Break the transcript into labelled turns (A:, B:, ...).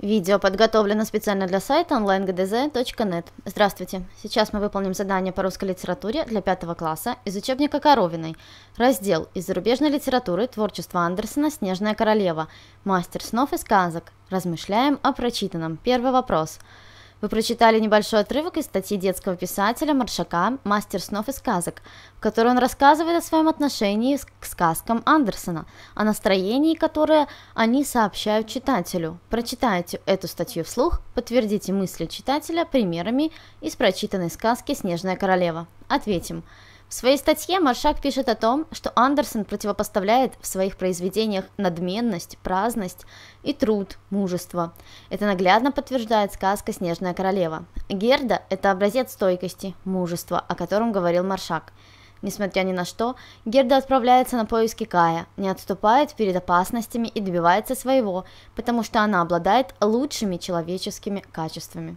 A: Видео подготовлено специально для сайта onlinegdz.net. Здравствуйте! Сейчас мы выполним задание по русской литературе для пятого класса из учебника Коровиной. Раздел «Из зарубежной литературы. Творчество Андерсона. Снежная королева. Мастер снов и сказок». Размышляем о прочитанном. Первый вопрос. Вы прочитали небольшой отрывок из статьи детского писателя Маршака «Мастер снов и сказок», в которой он рассказывает о своем отношении к сказкам Андерсона, о настроении, которое они сообщают читателю. Прочитайте эту статью вслух, подтвердите мысли читателя примерами из прочитанной сказки «Снежная королева». Ответим. В своей статье Маршак пишет о том, что Андерсон противопоставляет в своих произведениях надменность, праздность и труд, мужество. Это наглядно подтверждает сказка «Снежная королева». Герда – это образец стойкости, мужества, о котором говорил Маршак. Несмотря ни на что, Герда отправляется на поиски Кая, не отступает перед опасностями и добивается своего, потому что она обладает лучшими человеческими качествами.